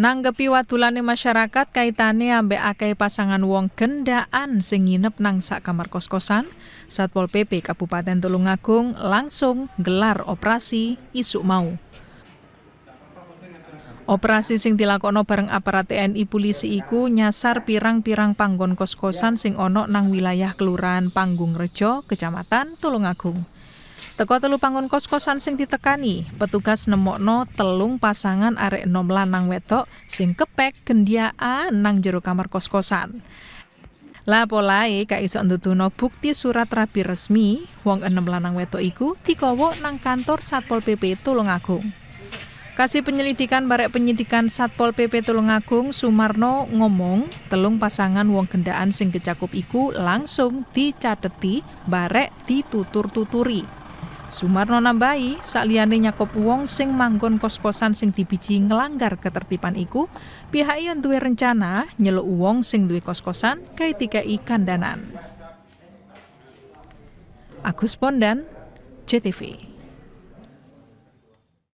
Nanggepi watulane masyarakat kaitane ambek akeh pasangan wong gendaan sing nginep nang sak kamar kos-kosan, Satpol PP Kabupaten Tulungagung langsung gelar operasi isuk mau. Operasi sing dilakono bareng aparat TNI polisi iku nyasar pirang-pirang panggon kos-kosan sing ono nang wilayah Kelurahan Panggung Rejo, Kecamatan Tulungagung. Teko telu panggon kos-kosan sing ditekani, petugas nemokno telung pasangan arek nom lanang wetok sing kepek gendiaan nang jero kamar kos-kosan. Lah polae ka iso ndutuno bukti surat rapi resmi wong enem lanang wetok iku dikowo nang kantor Satpol PP Tulungagung. Kasih penyelidikan barek penyidikan Satpol PP Tulungagung Sumarno ngomong telung pasangan wong gendaan sing kecakup iku langsung dicateti barek ditutur-tuturi. Sumarno nambahi, saliyane nyakop wong sing manggon kos-kosan sing dibiji ngelanggar ketertiban iku, pihak ion iya duwe rencana nyeluk uang sing duwe kos-kosan kaitika ikan danan. Agus Pondan, JTV.